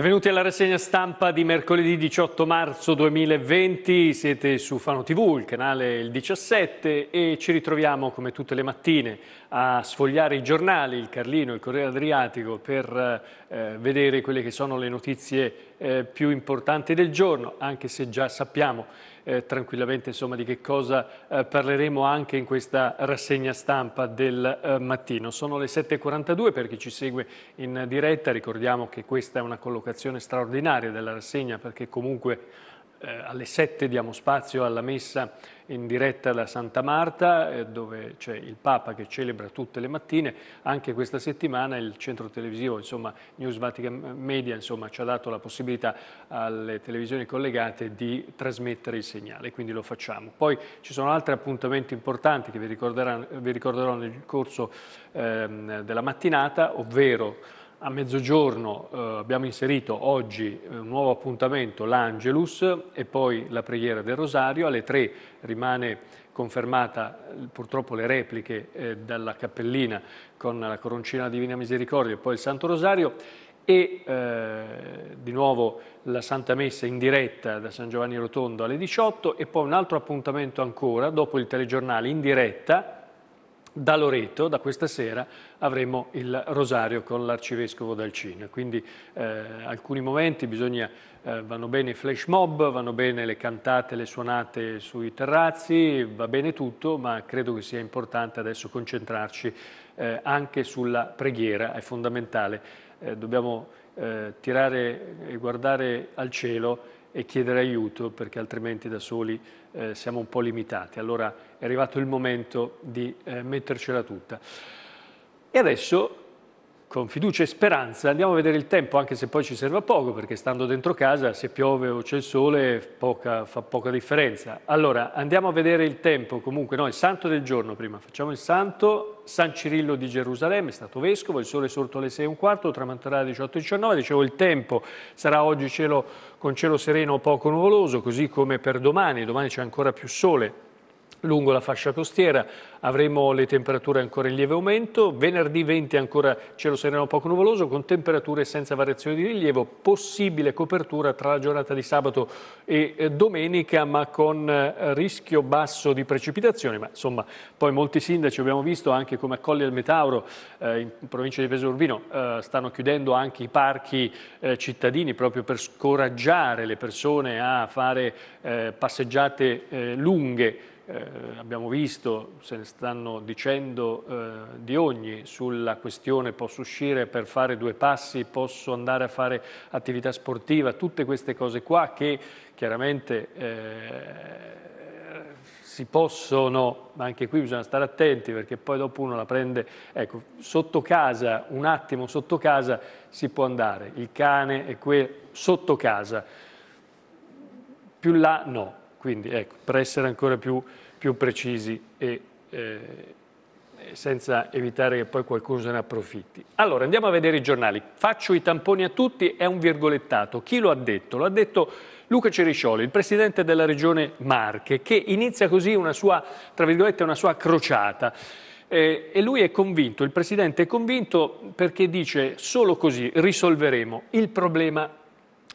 Benvenuti alla rassegna stampa di mercoledì 18 marzo 2020, siete su Fano TV, il canale il 17 e ci ritroviamo come tutte le mattine a sfogliare i giornali, il Carlino, il Corriere Adriatico per eh, vedere quelle che sono le notizie eh, più importanti del giorno, anche se già sappiamo eh, tranquillamente insomma, di che cosa eh, parleremo anche in questa rassegna stampa del eh, mattino. Sono le 7.42 per chi ci segue in diretta, ricordiamo che questa è una collocazione straordinaria della rassegna perché comunque eh, alle 7 diamo spazio alla messa in diretta da Santa Marta, eh, dove c'è il Papa che celebra tutte le mattine. Anche questa settimana il centro televisivo, insomma, News Vatican Media, insomma, ci ha dato la possibilità alle televisioni collegate di trasmettere il segnale, quindi lo facciamo. Poi ci sono altri appuntamenti importanti che vi, vi ricorderò nel corso ehm, della mattinata, ovvero a mezzogiorno eh, abbiamo inserito oggi eh, un nuovo appuntamento, l'Angelus e poi la preghiera del Rosario. Alle tre rimane confermata eh, purtroppo le repliche eh, dalla cappellina con la coroncina della Divina Misericordia e poi il Santo Rosario e eh, di nuovo la Santa Messa in diretta da San Giovanni Rotondo alle 18 e poi un altro appuntamento ancora dopo il telegiornale in diretta da Loreto, da questa sera, avremo il rosario con l'arcivescovo d'Alcina. Quindi eh, alcuni momenti bisogna, eh, vanno bene i flash mob, vanno bene le cantate, le suonate sui terrazzi, va bene tutto, ma credo che sia importante adesso concentrarci eh, anche sulla preghiera, è fondamentale. Eh, dobbiamo eh, tirare e guardare al cielo e chiedere aiuto perché altrimenti da soli eh, siamo un po' limitati. Allora è arrivato il momento di eh, mettercela tutta. E adesso con fiducia e speranza. Andiamo a vedere il tempo, anche se poi ci serve a poco, perché stando dentro casa, se piove o c'è il sole, poca, fa poca differenza. Allora, andiamo a vedere il tempo, comunque, no, il santo del giorno prima. Facciamo il santo, San Cirillo di Gerusalemme, è stato vescovo, il sole è sorto alle 6 e un quarto, tramonterà alle 18.19, dicevo il tempo, sarà oggi cielo, con cielo sereno o poco nuvoloso, così come per domani, domani c'è ancora più sole. Lungo la fascia costiera avremo le temperature ancora in lieve aumento, venerdì 20 ancora cielo sereno poco nuvoloso con temperature senza variazioni di rilievo, possibile copertura tra la giornata di sabato e eh, domenica ma con eh, rischio basso di precipitazioni, ma insomma poi molti sindaci abbiamo visto anche come a Colli del Metauro eh, in provincia di Pesaro Urbino eh, stanno chiudendo anche i parchi eh, cittadini proprio per scoraggiare le persone a fare eh, passeggiate lunghe eh, abbiamo visto, se ne stanno dicendo eh, di ogni sulla questione posso uscire per fare due passi, posso andare a fare attività sportiva, tutte queste cose qua che chiaramente eh, si possono, ma anche qui bisogna stare attenti perché poi dopo uno la prende, ecco, sotto casa, un attimo sotto casa si può andare, il cane è qui sotto casa, più là no quindi ecco, per essere ancora più, più precisi e eh, senza evitare che poi qualcuno se ne approfitti. Allora, andiamo a vedere i giornali. Faccio i tamponi a tutti, è un virgolettato. Chi lo ha detto? Lo ha detto Luca Ceriscioli, il presidente della regione Marche, che inizia così una sua, tra virgolette, una sua crociata. Eh, e lui è convinto, il presidente è convinto perché dice solo così risolveremo il problema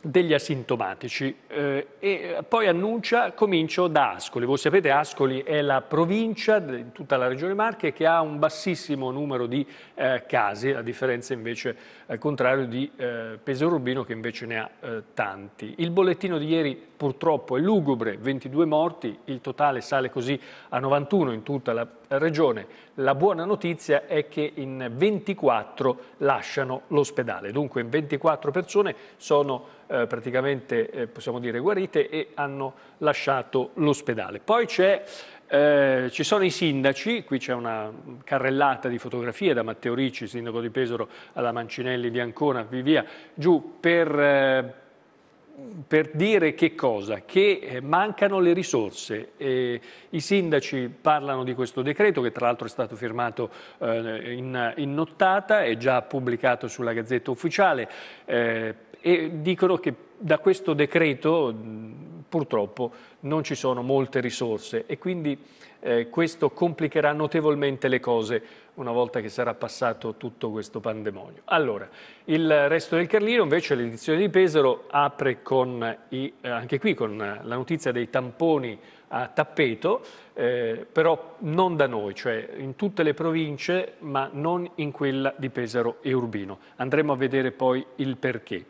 degli asintomatici eh, e poi annuncia comincio da Ascoli. Voi sapete Ascoli è la provincia di tutta la regione Marche che ha un bassissimo numero di eh, casi, a differenza invece al contrario di eh, Pesaro Urbino che invece ne ha eh, tanti. Il bollettino di ieri purtroppo è lugubre, 22 morti, il totale sale così a 91 in tutta la regione. La buona notizia è che in 24 lasciano l'ospedale, dunque in 24 persone sono eh, praticamente eh, possiamo dire guarite e hanno lasciato l'ospedale. Poi eh, ci sono i sindaci, qui c'è una carrellata di fotografie da Matteo Ricci, sindaco di Pesaro, alla Mancinelli di Ancona, via via, giù per eh, per dire che cosa? Che eh, mancano le risorse. Eh, I sindaci parlano di questo decreto che tra l'altro è stato firmato eh, in, in, nottata, è già pubblicato sulla Gazzetta Ufficiale eh, e dicono che da questo decreto purtroppo non ci sono molte risorse e quindi eh, questo complicherà notevolmente le cose una volta che sarà passato tutto questo pandemonio. Allora, il resto del Carlino invece l'edizione di Pesaro apre con i, eh, anche qui con la notizia dei tamponi a tappeto, eh, però non da noi, cioè in tutte le province, ma non in quella di Pesaro e Urbino. Andremo a vedere poi il perché.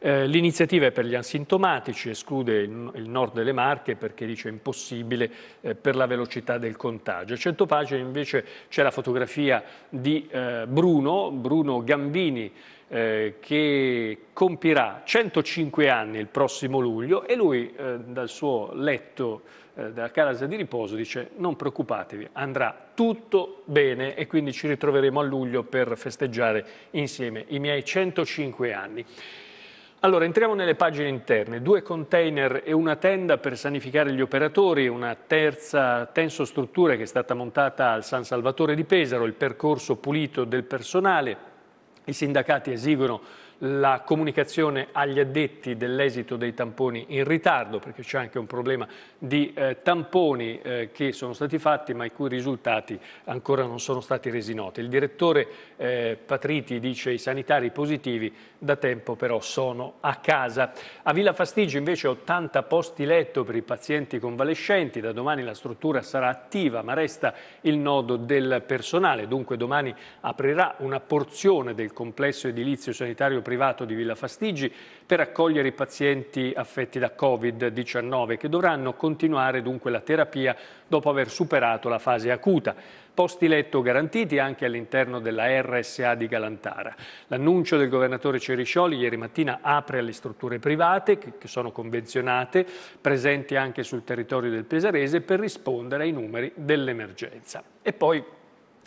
Eh, l'iniziativa è per gli asintomatici, esclude il, nord delle Marche perché dice impossibile eh, per la velocità del contagio. A 100 pagine invece c'è la fotografia di eh, Bruno, Bruno Gambini, che compirà 105 anni il prossimo luglio e lui dal suo letto della casa di riposo dice non preoccupatevi, andrà tutto bene e quindi ci ritroveremo a luglio per festeggiare insieme i miei 105 anni. Allora, entriamo nelle pagine interne. Due container e una tenda per sanificare gli operatori, una terza tensostruttura che è stata montata al San Salvatore di Pesaro, il percorso pulito del personale. I sindacati esigono la comunicazione agli addetti dell'esito dei tamponi in ritardo, perché c'è anche un problema di eh, tamponi eh, che sono stati fatti ma i cui risultati ancora non sono stati resi noti. Il direttore eh, Patriti dice che i sanitari positivi da tempo però sono a casa. A Villa Fastigio invece 80 posti letto per i pazienti convalescenti, da domani la struttura sarà attiva ma resta il nodo del personale, dunque domani aprirà una porzione del complesso edilizio sanitario privato di Villa Fastigi per accogliere i pazienti affetti da Covid-19 che dovranno continuare dunque la terapia dopo aver superato la fase acuta. Posti letto garantiti anche all'interno della RSA di Galantara. L'annuncio del governatore Ceriscioli ieri mattina apre alle strutture private, che sono convenzionate, presenti anche sul territorio del Pesarese, per rispondere ai numeri dell'emergenza. E poi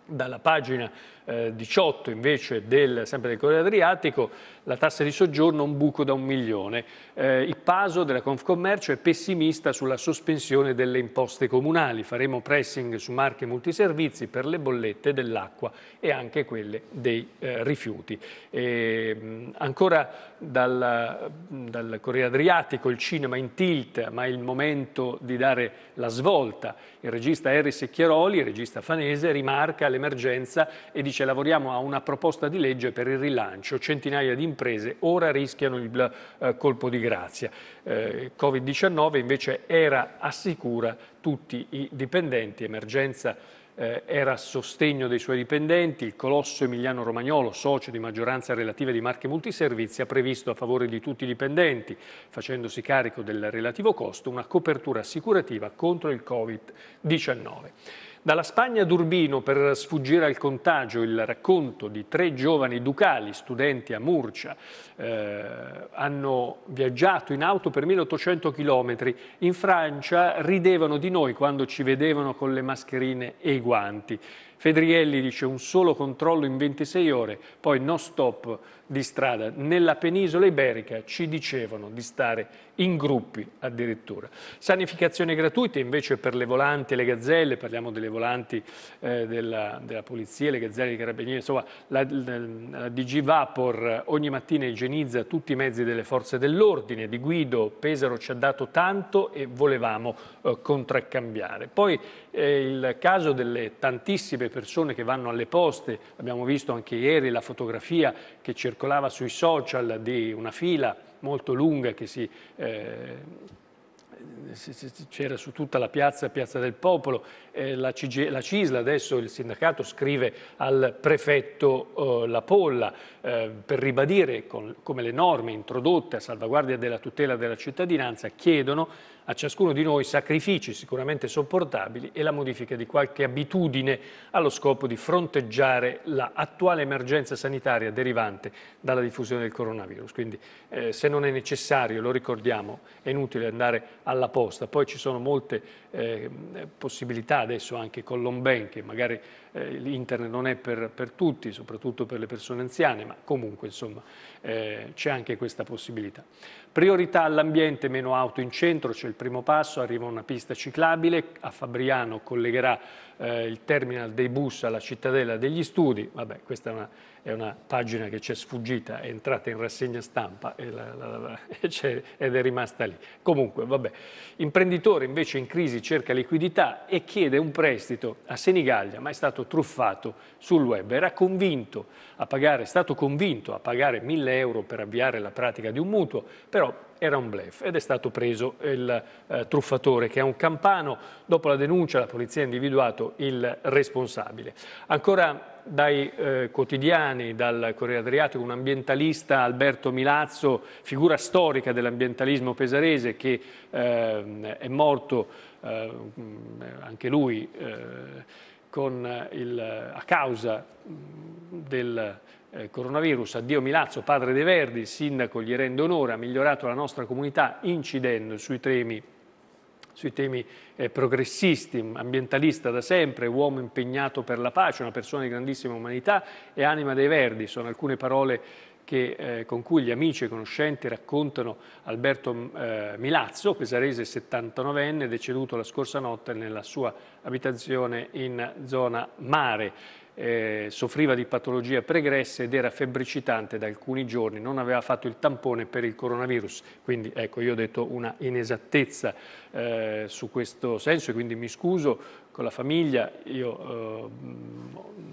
dalla pagina eh, 18 invece del, sempre del Corriere Adriatico, la tassa di soggiorno un buco da un milione. Eh, il Paso della Confcommercio è pessimista sulla sospensione delle imposte comunali. Faremo pressing su marche multiservizi per le bollette dell'acqua e anche quelle dei eh, rifiuti. E, ehm, ancora dal, dal Corriere Adriatico il cinema in tilt, ma è il momento di dare la svolta. Il regista Harry Secchiaroli, il regista fanese, rimarca l'emergenza e dice dice lavoriamo a una proposta di legge per il rilancio, centinaia di imprese ora rischiano il eh, colpo di grazia. Eh, Covid-19 invece era assicura tutti i dipendenti, emergenza eh, era a sostegno dei suoi dipendenti, il colosso Emiliano Romagnolo, socio di maggioranza relativa di Marche Multiservizi, ha previsto a favore di tutti i dipendenti, facendosi carico del relativo costo, una copertura assicurativa contro il Covid-19. Dalla Spagna ad Urbino per sfuggire al contagio il racconto di tre giovani ducali, studenti a Murcia, eh, hanno viaggiato in auto per 1800 km in Francia ridevano di noi quando ci vedevano con le mascherine e i guanti. Fedrielli dice un solo controllo in 26 ore, poi no stop di strada. Nella penisola iberica ci dicevano di stare in gruppi addirittura. Sanificazione gratuita invece per le volanti e le gazzelle, parliamo delle volanti eh, della, della, polizia, le gazzelle dei carabinieri, insomma la, la, la DG Vapor eh, ogni mattina i genitori organizza tutti i mezzi delle forze dell'ordine, di Guido, Pesaro ci ha dato tanto e volevamo eh, contraccambiare. Poi eh, il caso delle tantissime persone che vanno alle poste, abbiamo visto anche ieri la fotografia che circolava sui social di una fila molto lunga che si... Eh, c'era su tutta la piazza, piazza del popolo, eh, la, CG, la, CISLA, adesso il sindacato scrive al prefetto eh, La Polla eh, per ribadire con, come le norme introdotte a salvaguardia della tutela della cittadinanza chiedono a ciascuno di noi sacrifici sicuramente sopportabili e la modifica di qualche abitudine allo scopo di fronteggiare l'attuale emergenza sanitaria derivante dalla diffusione del coronavirus. Quindi eh, se non è necessario, lo ricordiamo, è inutile andare alla posta. Poi ci sono molte eh, possibilità adesso anche con l'onbank, magari eh, l'internet non è per, per, tutti, soprattutto per le persone anziane, ma comunque insomma eh, c'è anche questa possibilità. Priorità all'ambiente, meno auto in centro, c'è il primo passo, arriva una pista ciclabile, a Fabriano collegherà eh, il terminal dei bus alla cittadella degli studi, vabbè questa è una, è una pagina che c'è sfuggita, è entrata in rassegna stampa e la, la, la, è, ed è rimasta lì. Comunque vabbè, imprenditore invece in crisi cerca liquidità e chiede un prestito a Senigallia ma è stato truffato sul web, era convinto a pagare, è stato convinto a pagare 1000 euro per avviare la pratica di un mutuo, però era un blef ed è stato preso il eh, truffatore che è un campano. Dopo la denuncia la polizia ha individuato il responsabile. Ancora dai eh, quotidiani, dal Corriere Adriatico, un ambientalista, Alberto Milazzo, figura storica dell'ambientalismo pesarese che eh, è morto eh, anche lui eh, con il, a causa del eh, coronavirus, addio Milazzo, padre dei Verdi, il sindaco gli rende onore, ha migliorato la nostra comunità incidendo sui temi, sui temi eh, progressisti, ambientalista da sempre, uomo impegnato per la pace, una persona di grandissima umanità e anima dei Verdi, sono alcune parole che, eh, con cui gli amici e conoscenti raccontano Alberto mm, eh, Milazzo, pesarese 79enne, deceduto la scorsa notte nella sua abitazione in zona mare eh, soffriva di patologie pregresse ed era febbricitante da alcuni giorni, non aveva fatto il tampone per il coronavirus, quindi ecco io ho detto una inesattezza eh, su questo senso e quindi mi scuso con la famiglia, io eh,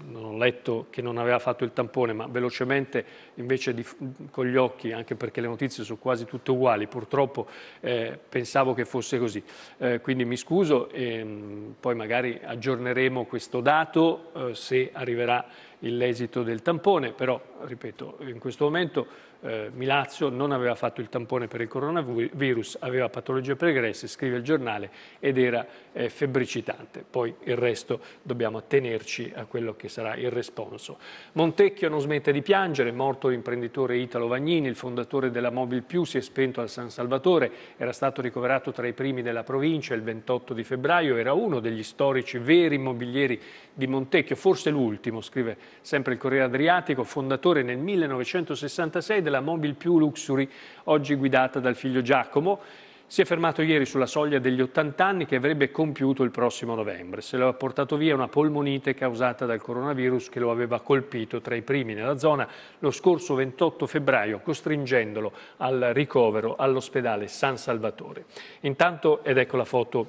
non ho letto che non aveva fatto il tampone, ma velocemente invece di, con gli occhi, anche perché le notizie sono quasi tutte uguali, purtroppo eh, pensavo che fosse così. Eh, quindi mi scuso e mm, poi magari aggiorneremo questo dato eh, se arriverà l'esito del tampone, però ripeto, in questo momento eh, Milazzo non aveva fatto il tampone per il coronavirus, aveva patologie pregresse, scrive il giornale, ed era eh, febbricitante. Poi il resto dobbiamo attenerci a quello che sarà il responso. Montecchio non smette di piangere, morto l'imprenditore Italo Vagnini, il fondatore della Mobil Più, si è spento al San Salvatore, era stato ricoverato tra i primi della provincia il 28 di febbraio, era uno degli storici veri immobilieri di Montecchio, forse l'ultimo, scrive sempre il Corriere Adriatico, fondatore nel 1966 della Mobil più Luxury, oggi guidata dal figlio Giacomo. Si è fermato ieri sulla soglia degli 80 anni che avrebbe compiuto il prossimo novembre. Se lo ha portato via una polmonite causata dal coronavirus che lo aveva colpito tra i primi nella zona lo scorso 28 febbraio, costringendolo al ricovero all'ospedale San Salvatore. Intanto, ed ecco la foto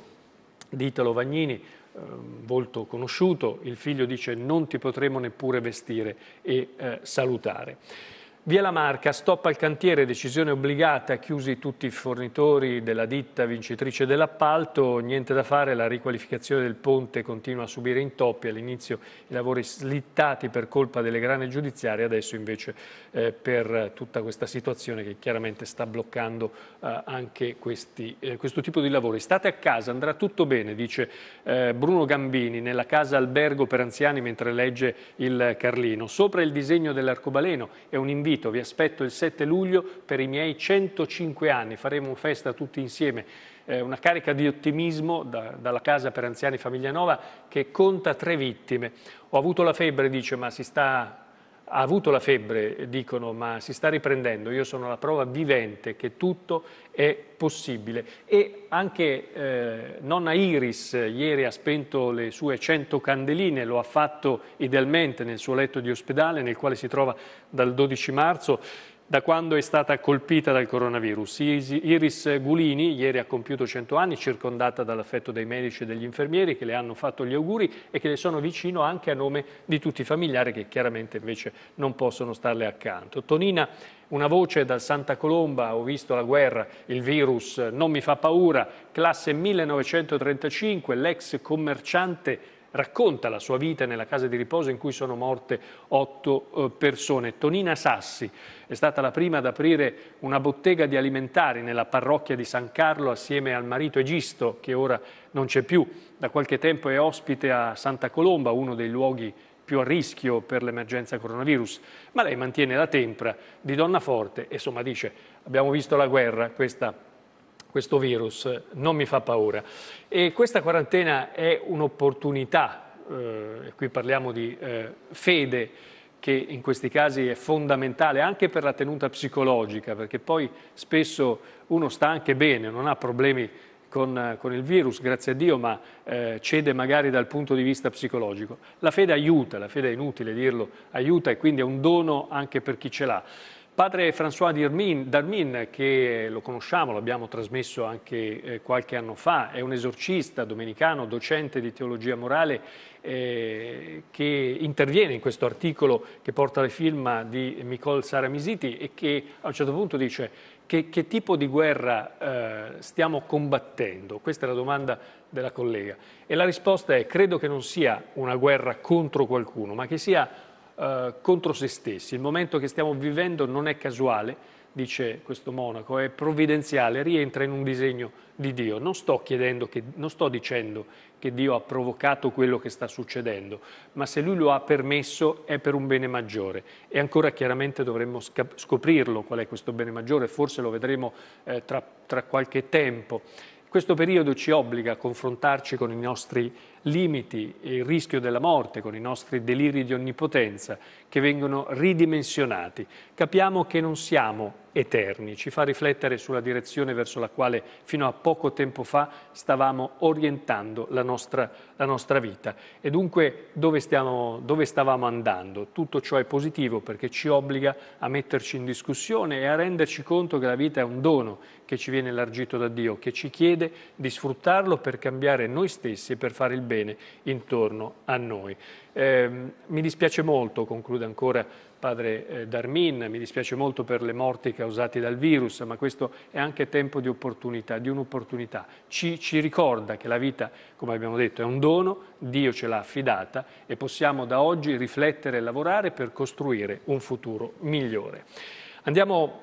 di Italo Vagnini, ehm, volto conosciuto, il figlio dice non ti potremo neppure vestire e eh, salutare. Via La Marca, stop al cantiere, decisione obbligata, chiusi tutti i fornitori della ditta vincitrice dell'appalto, niente da fare, la riqualificazione del ponte continua a subire intoppi, all'inizio i lavori slittati per colpa delle grane giudiziarie, adesso invece eh, per tutta questa situazione che chiaramente sta bloccando eh, anche questi, eh, questo tipo di lavori. State a casa, andrà tutto bene, dice eh, Bruno Gambini, nella casa albergo per anziani mentre legge il Carlino. Sopra il disegno dell'arcobaleno è un invito invito, vi aspetto il 7 luglio per i miei 105 anni, faremo festa tutti insieme, eh, una carica di ottimismo da, dalla casa per anziani Famiglia Nova che conta tre vittime. Ho avuto la febbre, dice, ma si sta ha avuto la febbre, dicono, ma si sta riprendendo. Io sono la prova vivente che tutto è possibile. E anche eh, nonna Iris ieri ha spento le sue 100 candeline, lo ha fatto idealmente nel suo letto di ospedale nel quale si trova dal 12 marzo da quando è stata colpita dal coronavirus. Iris Gulini ieri ha compiuto 100 anni, circondata dall'affetto dei medici e degli infermieri che le hanno fatto gli auguri e che le sono vicino anche a nome di tutti i familiari che chiaramente invece non possono starle accanto. Tonina una voce dal Santa Colomba, ho visto la guerra, il virus, non mi fa paura, classe 1935, l'ex commerciante racconta la sua vita nella casa di riposo in cui sono morte otto eh, persone. Tonina Sassi è stata la prima ad aprire una bottega di alimentari nella parrocchia di San Carlo assieme al marito Egisto, che ora non c'è più. Da qualche tempo è ospite a Santa Colomba, uno dei luoghi più a rischio per l'emergenza coronavirus, ma lei mantiene la tempra di donna forte e insomma dice abbiamo visto la guerra, questa questo virus non mi fa paura. E questa quarantena è un'opportunità, eh, qui parliamo di eh, fede, che in questi casi è fondamentale anche per la tenuta psicologica, perché poi spesso uno sta anche bene, non ha problemi con, con, il virus, grazie a Dio, ma eh, cede magari dal punto di vista psicologico. La fede aiuta, la fede è inutile dirlo, aiuta e quindi è un dono anche per chi ce l'ha. Padre François Darmin, che lo conosciamo, l'abbiamo trasmesso anche eh, qualche anno fa, è un esorcista domenicano, docente di teologia morale, eh, che interviene in questo articolo che porta le firma di Nicole Saramisiti e che a un certo punto dice che, che tipo di guerra eh, stiamo combattendo? Questa è la domanda della collega. E la risposta è credo che non sia una guerra contro qualcuno, ma che sia una eh, contro se stessi. Il momento che stiamo vivendo non è casuale, dice questo monaco, è provvidenziale, rientra in un disegno di Dio. Non sto, che, non sto dicendo che Dio ha provocato quello che sta succedendo, ma se Lui lo ha permesso è per un bene maggiore. E ancora chiaramente dovremmo scoprirlo qual è questo bene maggiore, forse lo vedremo eh, tra, tra qualche tempo. Questo periodo ci obbliga a confrontarci con i nostri limiti e il rischio della morte con i nostri deliri di onnipotenza che vengono ridimensionati. Capiamo che non siamo eterni, ci fa riflettere sulla direzione verso la quale fino a poco tempo fa stavamo orientando la nostra, la nostra vita e dunque dove, stiamo, dove stavamo andando. Tutto ciò è positivo perché ci obbliga a metterci in discussione e a renderci conto che la vita è un dono che ci viene elargito da Dio, che ci chiede di sfruttarlo per cambiare noi stessi e per fare il bene bene intorno a noi. Eh, mi dispiace molto, conclude ancora padre eh, Darmin, mi dispiace molto per le morti causate dal virus, ma questo è anche tempo di opportunità, di un'opportunità. Ci, ci, ricorda che la vita, come abbiamo detto, è un dono, Dio ce l'ha affidata e possiamo da oggi riflettere e lavorare per costruire un futuro migliore. Andiamo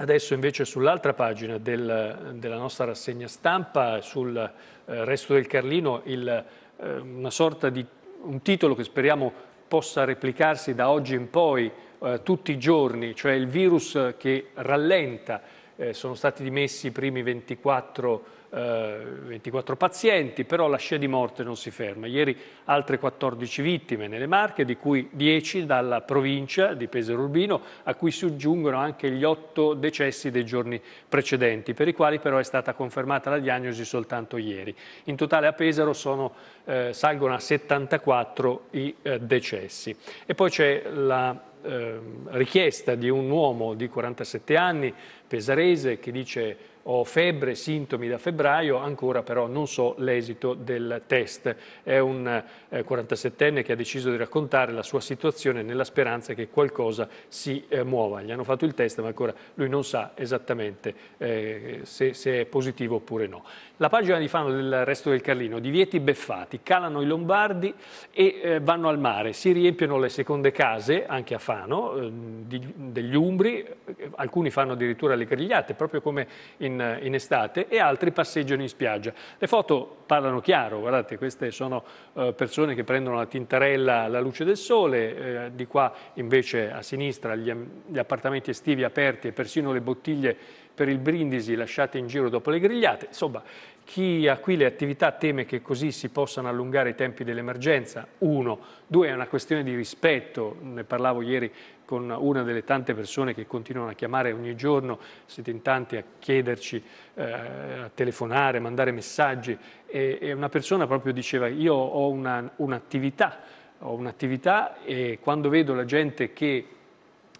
Adesso invece sull'altra pagina del, della nostra rassegna stampa, sul eh, resto del Carlino, il, eh, una sorta di un titolo che speriamo possa replicarsi da oggi in poi eh, tutti i giorni, cioè il virus che rallenta. Eh, sono stati dimessi i primi 24 giorni eh, 24 pazienti, però la scia di morte non si ferma. Ieri altre 14 vittime nelle Marche, di cui 10 dalla provincia di Pesaro Urbino, a cui si aggiungono anche gli 8 decessi dei giorni precedenti, per i quali però è stata confermata la diagnosi soltanto ieri. In totale a Pesaro sono, eh, salgono a 74 i eh, decessi. E poi c'è la ehm, richiesta di un uomo di 47 anni, pesarese, che dice ho febbre, sintomi da febbraio, ancora però non so l'esito del test. È un 47enne eh, che ha deciso di raccontare la sua situazione nella speranza che qualcosa si eh, muova. Gli hanno fatto il test, ma ancora lui non sa esattamente eh, se, se, è positivo oppure no. La pagina di Fano del resto del Carlino, divieti beffati, calano i lombardi e eh, vanno al mare, si riempiono le seconde case, anche a Fano, eh, di, degli umbri, eh, alcuni fanno addirittura le grigliate, proprio come in in, in, estate e altri passeggiano in spiaggia. Le foto parlano chiaro, guardate, queste sono eh, persone che prendono la tinterella alla luce del sole, eh, di qua invece a sinistra gli, gli appartamenti estivi aperti e persino le bottiglie per il brindisi lasciate in giro dopo le grigliate. Insomma, chi ha qui le attività teme che così si possano allungare i tempi dell'emergenza, uno. Due, è una questione di rispetto, ne parlavo ieri con una delle tante persone che continuano a chiamare ogni giorno, siete in tanti a chiederci, eh, a telefonare, mandare messaggi e, e, una persona proprio diceva io ho una, un'attività, ho un'attività e quando vedo la gente che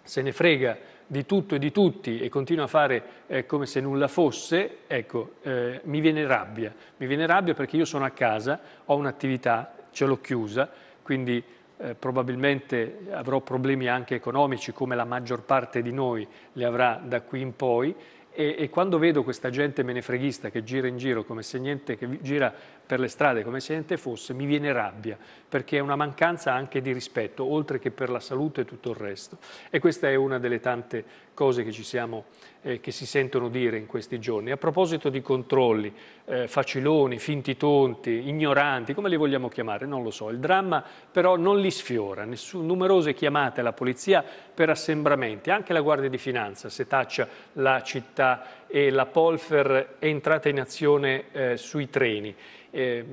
se ne frega di tutto e di tutti e continua a fare eh, come se nulla fosse, ecco, eh, mi viene rabbia. Mi viene rabbia perché io sono a casa, ho un'attività, ce l'ho chiusa, quindi eh, probabilmente avrò problemi anche economici come la maggior parte di noi li avrà da qui in poi e, e, quando vedo questa gente menefreghista che gira in giro come se niente, che gira per le strade come se niente fosse, mi viene rabbia, perché è una mancanza anche di rispetto, oltre che per la salute e tutto il resto. E questa è una delle tante cose che, ci siamo, eh, che si sentono dire in questi giorni. A proposito di controlli, eh, faciloni, finti tonti, ignoranti, come li vogliamo chiamare, non lo so, il dramma però non li sfiora, nessun, numerose chiamate alla polizia per assembramenti, anche la Guardia di Finanza, se taccia la città e la Polfer è entrata in azione eh, sui treni eh,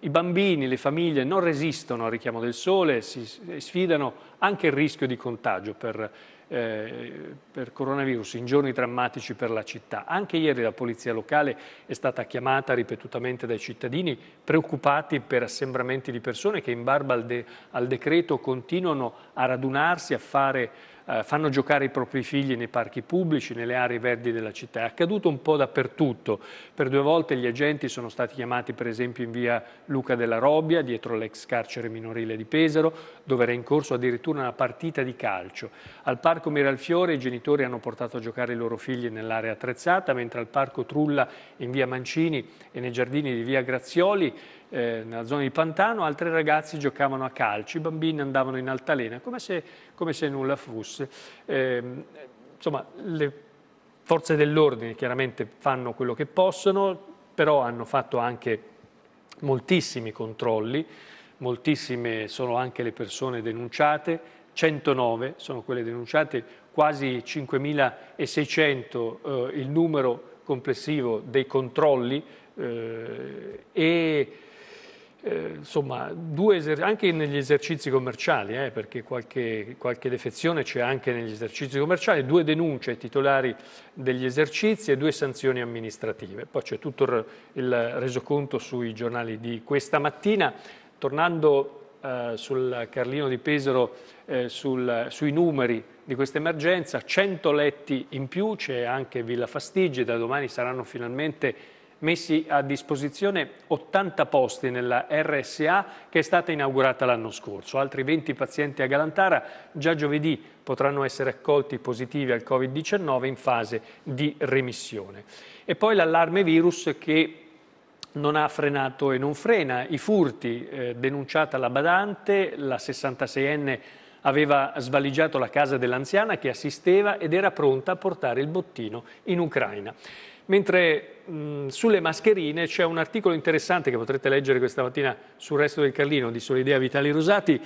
i bambini, le famiglie non resistono al richiamo del sole, si sfidano anche il rischio di contagio per, eh, per coronavirus in giorni drammatici per la città. Anche ieri la polizia locale è stata chiamata ripetutamente dai cittadini preoccupati per assembramenti di persone che in barba al, de al decreto continuano a radunarsi, a fare eh, fanno giocare i propri figli nei parchi pubblici, nelle aree verdi della città. È accaduto un po' dappertutto. Per due volte gli agenti sono stati chiamati per esempio in via Luca della Robbia, dietro l'ex carcere minorile di Pesaro, dove era in corso addirittura una partita di calcio. Al parco Miralfiore i genitori hanno portato a giocare i loro figli nell'area attrezzata, mentre al parco Trulla in via Mancini e nei giardini di via Grazioli eh, nella zona di Pantano, altri ragazzi giocavano a calcio, i bambini andavano in altalena, come se, come se nulla fosse. Eh, insomma, le forze dell'ordine chiaramente fanno quello che possono, però hanno fatto anche moltissimi controlli, moltissime sono anche le persone denunciate, 109 sono quelle denunciate, quasi 5.600 eh, il numero complessivo dei controlli eh, e eh, insomma, eser- anche negli esercizi commerciali, eh, perché qualche, qualche, defezione c'è anche negli esercizi commerciali, due denunce ai titolari degli esercizi e due sanzioni amministrative. Poi c'è tutto il, il resoconto sui giornali di questa mattina. Tornando eh, sul Carlino di Pesaro, eh, sul, sui numeri di questa emergenza, 100 letti in più, c'è anche Villa Fastigi, da domani saranno finalmente messi a disposizione 80 posti nella RSA che è stata inaugurata l'anno scorso. Altri 20 pazienti a Galantara già giovedì potranno essere accolti positivi al Covid-19 in fase di remissione. E poi l'allarme virus che non ha frenato e non frena i furti, eh, denunciata la badante, la 66enne aveva svaligiato la casa dell'anziana che assisteva ed era pronta a portare il bottino in Ucraina. Mentre mh, sulle mascherine c'è un articolo interessante che potrete leggere questa mattina sul resto del Carlino di Solidea Vitali Rosati.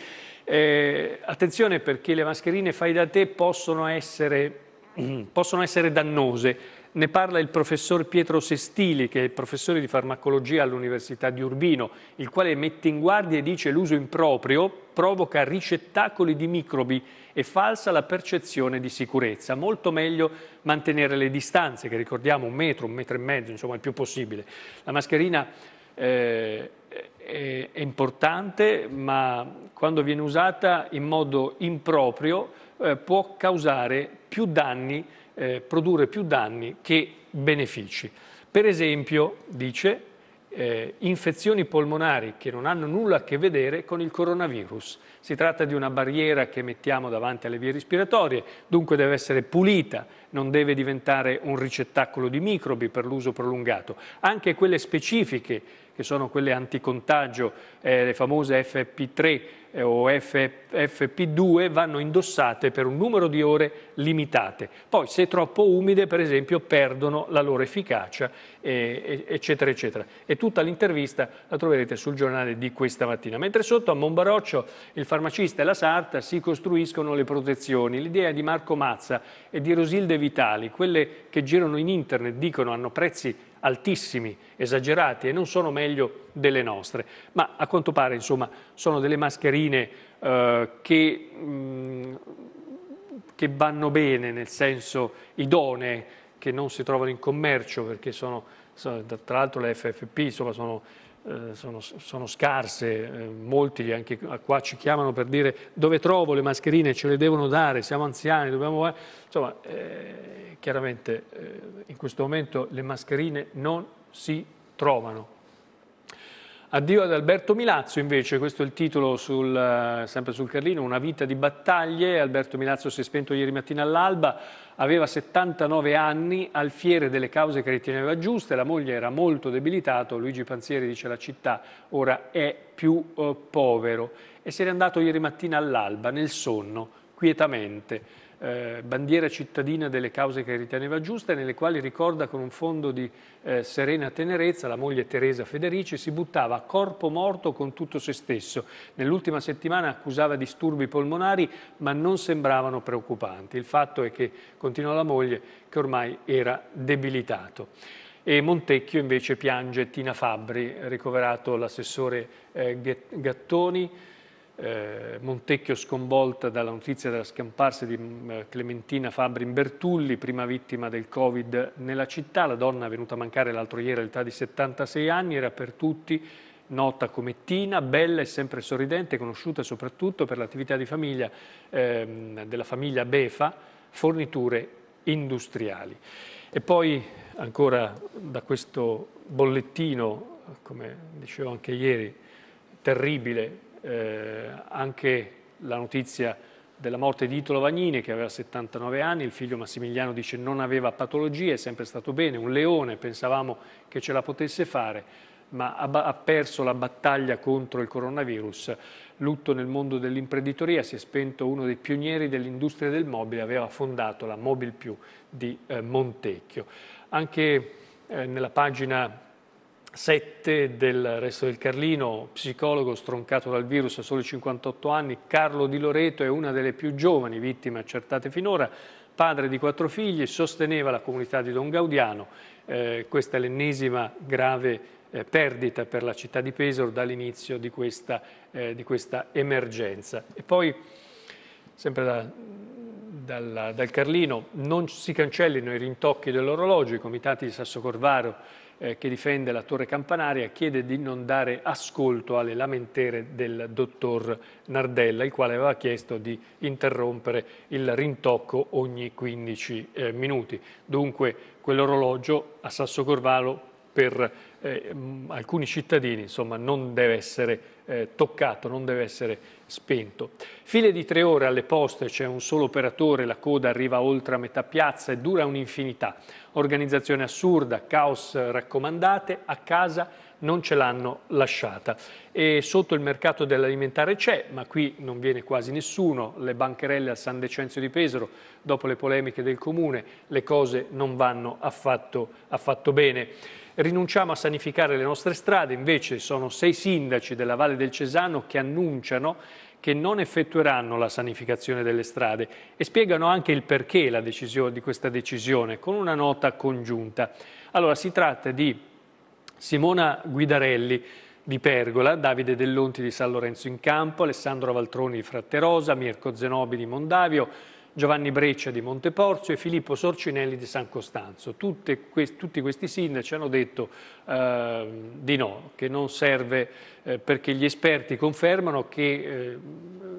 Eh, attenzione perché le mascherine fai da te possono essere, possono essere dannose ne parla il professor Pietro Sestili, che è professore di farmacologia all'Università di Urbino, il quale mette in guardia e dice l'uso improprio provoca ricettacoli di microbi e falsa la percezione di sicurezza. Molto meglio mantenere le distanze, che ricordiamo un metro, un metro e mezzo, insomma il più possibile. La mascherina eh, è, importante, ma quando viene usata in modo improprio eh, può causare più danni eh, produrre più danni che benefici. Per esempio, dice, eh, infezioni polmonari che non hanno nulla a che vedere con il coronavirus. Si tratta di una barriera che mettiamo davanti alle vie respiratorie, dunque deve essere pulita, non deve diventare un ricettacolo di microbi per l'uso prolungato. Anche quelle specifiche che sono quelle anticontagio, eh, le famose FP3 eh, o F, FP2, vanno indossate per un numero di ore limitate. Poi se troppo umide, per esempio, perdono la loro efficacia, eh, eccetera, eccetera. E tutta l'intervista la troverete sul giornale di questa mattina. Mentre sotto a Monbaroccio il farmacista e la sarta si costruiscono le protezioni. L'idea di Marco Mazza e di Rosilde Vitali, quelle che girano in internet, dicono hanno prezzi altissimi, esagerati e non sono meglio delle nostre. Ma a quanto pare, insomma, sono delle mascherine eh, che, mh, mm, che vanno bene, nel senso idonee, che non si trovano in commercio perché sono, tra l'altro le FFP, insomma, sono eh, sono, sono, scarse, eh, molti anche qua ci chiamano per dire dove trovo le mascherine, ce le devono dare, siamo anziani, dobbiamo... Insomma, eh, chiaramente eh, in questo momento le mascherine non si trovano. Addio ad Alberto Milazzo invece, questo è il titolo sul, eh, sempre sul Carlino, una vita di battaglie, Alberto Milazzo si è spento ieri mattina all'alba, aveva 79 anni, alfiere delle cause che riteneva giuste, la moglie era molto debilitata, Luigi Panzieri dice la città ora è più eh, povero e se n'è andato ieri mattina all'alba, nel sonno, quietamente eh, bandiera cittadina delle cause che riteneva giuste, nelle quali ricorda con un fondo di eh, serena tenerezza la moglie Teresa Federici si buttava a corpo morto con tutto se stesso. Nell'ultima settimana accusava disturbi polmonari, ma non sembravano preoccupanti. Il fatto è che, continua la moglie, che ormai era debilitato e Montecchio invece piange Tina Fabbri, ricoverato l'assessore eh, Gattoni, eh, Montecchio sconvolta dalla notizia della scomparsa di eh, Clementina Fabrin Bertulli, prima vittima del Covid nella città. La donna è venuta a mancare l'altro ieri all'età di 76 anni, era per tutti nota come Tina, bella e sempre sorridente, conosciuta soprattutto per l'attività di eh, della famiglia Befa, forniture industriali. E poi ancora da questo bollettino, come dicevo anche ieri, terribile eh, anche la notizia della morte di Italo Vagnini che aveva 79 anni, il figlio Massimiliano dice non aveva patologie, è sempre stato bene, un leone, pensavamo che ce la potesse fare, ma ha, perso la battaglia contro il coronavirus. Lutto nel mondo dell'imprenditoria, si è spento uno dei pionieri dell'industria del mobile, aveva fondato la Mobil Più di eh, Montecchio. Anche eh, nella pagina 7 del Resto del Carlino, psicologo stroncato dal virus a soli 58 anni, Carlo Di Loreto è una delle più giovani vittime accertate finora, padre di quattro figli, sosteneva la comunità di Don Gaudiano, eh, questa è l'ennesima grave eh, perdita per la città di Pesaro dall'inizio di, eh, di, questa emergenza. E poi, sempre da, dal, dal Carlino, non si cancellino i rintocchi dell'orologio, i comitati di Sasso Corvaro eh, che difende la torre campanaria chiede di non dare ascolto alle lamentere del dottor Nardella, il quale aveva chiesto di interrompere il rintocco ogni 15 eh, minuti. Dunque quell'orologio a Sasso Corvalo per eh, alcuni cittadini insomma, non deve essere eh, toccato, non deve essere spento. File di tre ore alle poste, c'è un solo operatore, la coda arriva oltre a metà piazza e dura un'infinità. Organizzazione assurda, caos raccomandate, a casa non ce l'hanno lasciata. E sotto il mercato dell'alimentare c'è, ma qui non viene quasi nessuno, le bancherelle a San Decenzio di Pesaro, dopo le polemiche del comune, le cose non vanno affatto, affatto bene. Rinunciamo a sanificare le nostre strade, invece sono sei sindaci della Valle del Cesano che annunciano che non effettueranno la sanificazione delle strade e spiegano anche il perché di questa decisione con una nota congiunta. Allora, si tratta di Simona Guidarelli, di Pergola, Davide Dell'Onti di San Lorenzo in Campo, Alessandro Valtroni di Fratterosa, Mirko Zenobi di Mondavio, Giovanni Breccia di Monteporzio e Filippo Sorcinelli di San Costanzo. Que tutti questi sindaci hanno detto eh, di no, che non serve eh, perché gli esperti confermano che eh,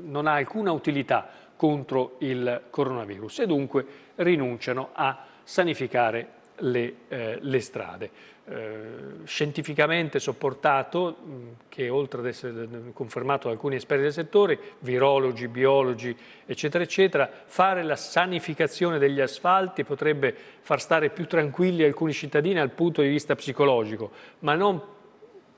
non ha alcuna utilità contro il coronavirus e dunque rinunciano a sanificare le, eh, le strade. Eh, scientificamente sopportato, che oltre ad essere confermato da alcuni esperti del settore, virologi, biologi, eccetera, eccetera, fare la sanificazione degli asfalti potrebbe far stare più tranquilli alcuni cittadini dal punto di vista psicologico, ma non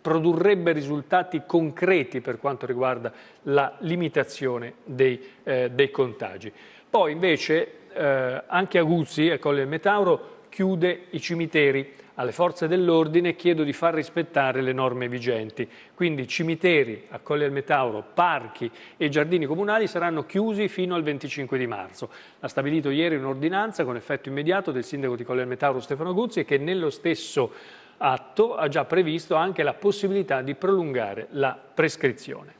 produrrebbe risultati concreti per quanto riguarda la limitazione dei, eh, dei contagi. Poi invece eh, anche Aguzzi, a Colle del Metauro, chiude i cimiteri alle forze dell'ordine chiedo di far rispettare le norme vigenti. Quindi cimiteri a Colle del Metauro, parchi e giardini comunali saranno chiusi fino al 25 di marzo. L'ha stabilito ieri un'ordinanza con effetto immediato del sindaco di Colle del Metauro Stefano Guzzi che nello stesso atto ha già previsto anche la possibilità di prolungare la prescrizione.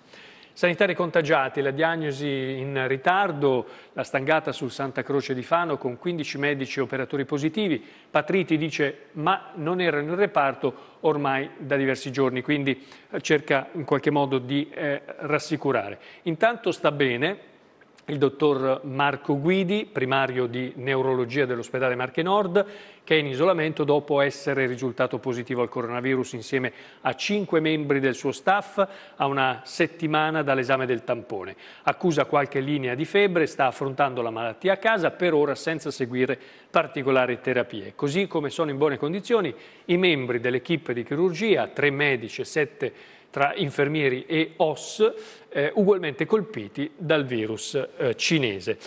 Sanitari contagiati, la diagnosi in ritardo, la stangata sul Santa Croce di Fano con 15 medici e operatori positivi. Patriti dice ma non erano in reparto ormai da diversi giorni, quindi eh, cerca in qualche modo di eh, rassicurare. Intanto sta bene il dottor Marco Guidi, primario di neurologia dell'ospedale Marche Nord, che è in isolamento dopo essere risultato positivo al coronavirus insieme a cinque membri del suo staff a una settimana dall'esame del tampone. Accusa qualche linea di febbre, sta affrontando la malattia a casa, per ora senza seguire particolari terapie. Così come sono in buone condizioni i membri dell'equipe di chirurgia, tre medici e sette tra infermieri e OS, eh, ugualmente colpiti dal virus eh, cinese.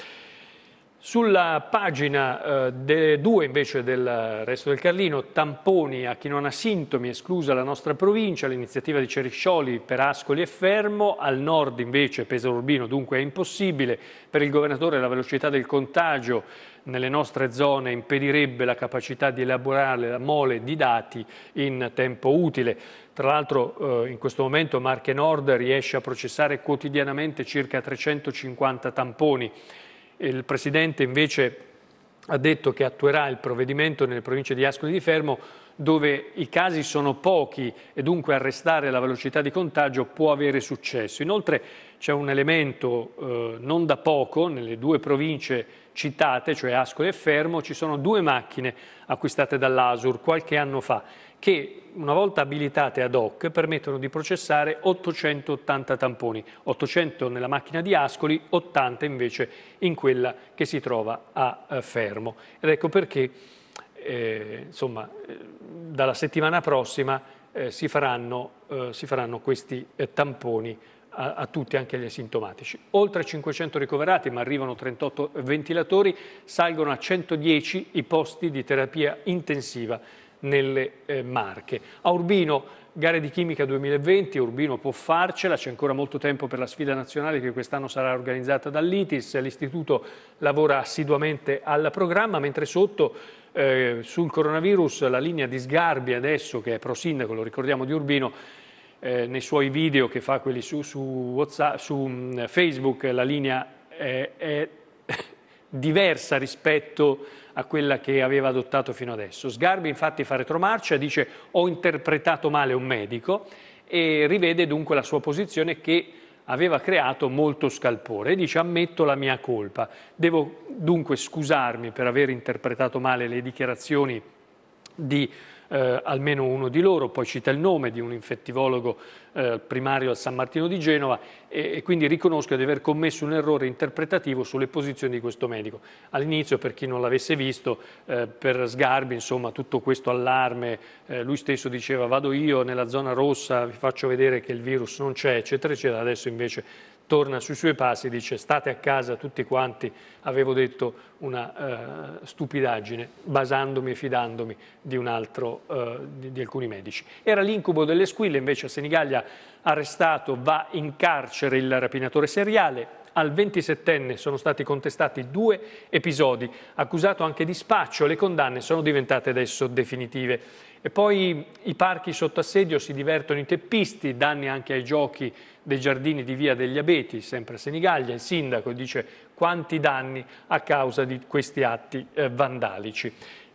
Sulla pagina 2 eh, invece del resto del Carlino, tamponi a chi non ha sintomi, esclusa la nostra provincia, l'iniziativa di Ceriscioli per Ascoli è Fermo, al nord invece Pesaro Urbino dunque è impossibile, per il governatore la velocità del contagio nelle nostre zone impedirebbe la capacità di elaborare la mole di dati in tempo utile. Tra l'altro eh, in questo momento Marche Nord riesce a processare quotidianamente circa 350 tamponi il Presidente invece ha detto che attuerà il provvedimento nelle province di Ascoli e di Fermo dove i casi sono pochi e dunque arrestare la velocità di contagio può avere successo. Inoltre c'è un elemento eh, non da poco, nelle due province citate, cioè Ascoli e Fermo, ci sono due macchine acquistate dall'Asur qualche anno fa che una volta abilitate ad hoc permettono di processare 880 tamponi, 800 nella macchina di Ascoli, 80 invece in quella che si trova a eh, Fermo. Ed ecco perché eh, insomma, eh, dalla settimana prossima eh, si, faranno, eh, si, faranno, questi eh, tamponi a, a, tutti, anche agli asintomatici. Oltre 500 ricoverati, ma arrivano 38 ventilatori, salgono a 110 i posti di terapia intensiva nelle eh, Marche. A Urbino gare di chimica 2020, Urbino può farcela, c'è ancora molto tempo per la sfida nazionale che quest'anno sarà organizzata dall'ITIS, l'istituto lavora assiduamente al programma, mentre sotto eh, sul coronavirus la linea di Sgarbi adesso che è prosindaco, lo ricordiamo di Urbino, eh, nei suoi video che fa quelli su, su, WhatsApp, su mh, mm, Facebook la linea è, è diversa rispetto a a quella che aveva adottato fino adesso. Sgarbi infatti fa retromarcia, dice ho interpretato male un medico e rivede dunque la sua posizione che aveva creato molto scalpore e dice ammetto la mia colpa, devo dunque scusarmi per aver interpretato male le dichiarazioni di eh, almeno uno di loro, poi cita il nome di un infettivologo eh, primario al San Martino di Genova e, e, quindi riconosco di aver commesso un errore interpretativo sulle posizioni di questo medico. All'inizio, per chi non l'avesse visto, eh, per Sgarbi, insomma, tutto questo allarme, eh, lui stesso diceva vado io nella zona rossa, vi faccio vedere che il virus non c'è, eccetera, eccetera, adesso invece torna sui suoi passi e dice state a casa tutti quanti, avevo detto una eh, stupidaggine basandomi e fidandomi di, altro, eh, di, di, alcuni medici. Era l'incubo delle squille, invece a Senigallia arrestato va in carcere il rapinatore seriale, al 27enne sono stati contestati due episodi, accusato anche di spaccio, le condanne sono diventate adesso definitive. E poi i parchi sotto assedio si divertono i teppisti, danni anche ai giochi dei giardini di Via degli Abeti, sempre a Senigallia. Il sindaco dice quanti danni a causa di questi atti eh, vandalici.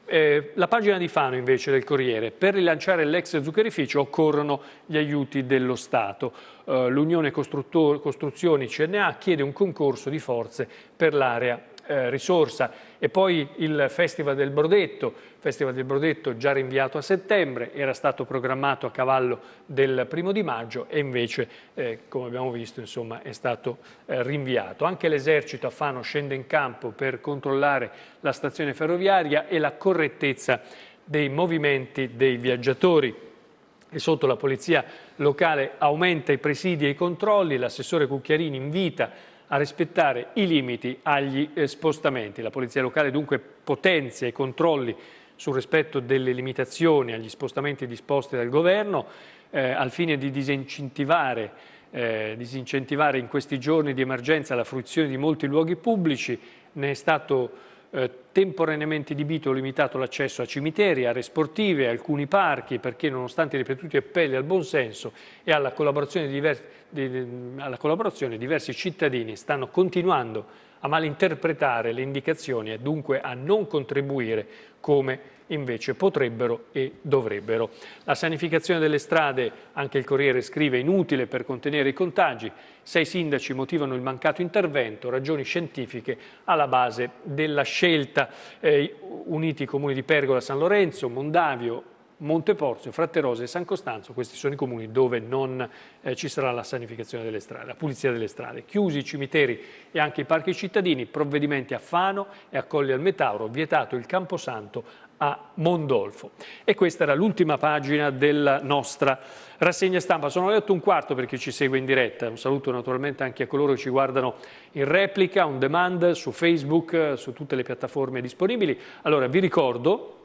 Eh, la pagina di Fano invece del Corriere, per rilanciare l'ex zuccherificio occorrono gli aiuti dello Stato. Eh, L'Unione Costruzioni CNA chiede un concorso di forze per l'area eh, risorsa e poi il Festival del Brodetto, Festival del Brodetto già rinviato a settembre, era stato programmato a cavallo del primo di maggio e invece eh, come abbiamo visto insomma, è stato eh, rinviato. Anche l'esercito a Fano scende in campo per controllare la stazione ferroviaria e la correttezza dei movimenti dei viaggiatori e sotto la polizia locale aumenta i presidi e i controlli, l'assessore Cucchiarini invita a rispettare i limiti agli eh, spostamenti. La Polizia Locale dunque potenzia i controlli sul rispetto delle limitazioni agli spostamenti disposti dal Governo eh, al fine di disincentivare, eh, disincentivare in questi giorni di emergenza la fruizione di molti luoghi pubblici. Ne è stato eh, temporaneamente inibito o limitato l'accesso a cimiteri, aree sportive, alcuni parchi, perché nonostante i ripetuti appelli al buonsenso e alla collaborazione, diversi, di, alla collaborazione diversi cittadini stanno continuando a malinterpretare le indicazioni e dunque a non contribuire come invece potrebbero e dovrebbero. La sanificazione delle strade, anche il Corriere scrive, inutile per contenere i contagi. Sei sindaci motivano il mancato intervento, ragioni scientifiche alla base della scelta. Eh, uniti i comuni di Pergola, San Lorenzo, Mondavio, Monteporzio, Fratterosa e San Costanzo, questi sono i comuni dove non eh, ci sarà la sanificazione delle strade, la pulizia delle strade. Chiusi i cimiteri e anche i parchi cittadini, provvedimenti a Fano e a Colli al Metauro, vietato il Camposanto a Mondolfo. E questa era l'ultima pagina della nostra rassegna stampa. Sono le 8 un quarto per chi ci segue in diretta. Un saluto naturalmente anche a coloro che ci guardano in replica, on demand, su Facebook, su tutte le piattaforme disponibili. Allora vi ricordo,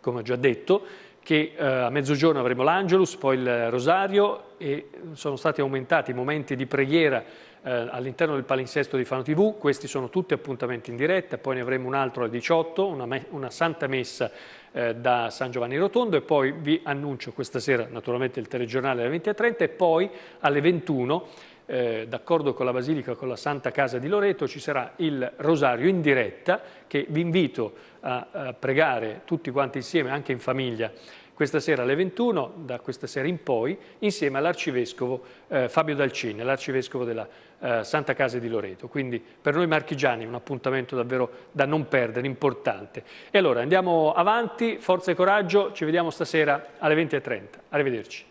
come ho già detto, che eh, a mezzogiorno avremo l'Angelus, poi il Rosario e sono stati aumentati i momenti di preghiera eh, all'interno del palinsesto di Fano TV, questi sono tutti appuntamenti in diretta, poi ne avremo un altro alle 18, una, me una santa messa eh, da San Giovanni Rotondo e poi vi annuncio questa sera naturalmente il telegiornale alle 20.30 e poi alle 21 eh, d'accordo con la Basilica, con la Santa Casa di Loreto, ci sarà il rosario in diretta che vi invito a, a pregare tutti quanti insieme, anche in famiglia, questa sera alle 21, da questa sera in poi, insieme all'arcivescovo eh, Fabio Dalcini, l'arcivescovo della eh, Santa Casa di Loreto. Quindi per noi marchigiani è un appuntamento davvero da non perdere, importante. E allora andiamo avanti, forza e coraggio, ci vediamo stasera alle 20.30. Arrivederci.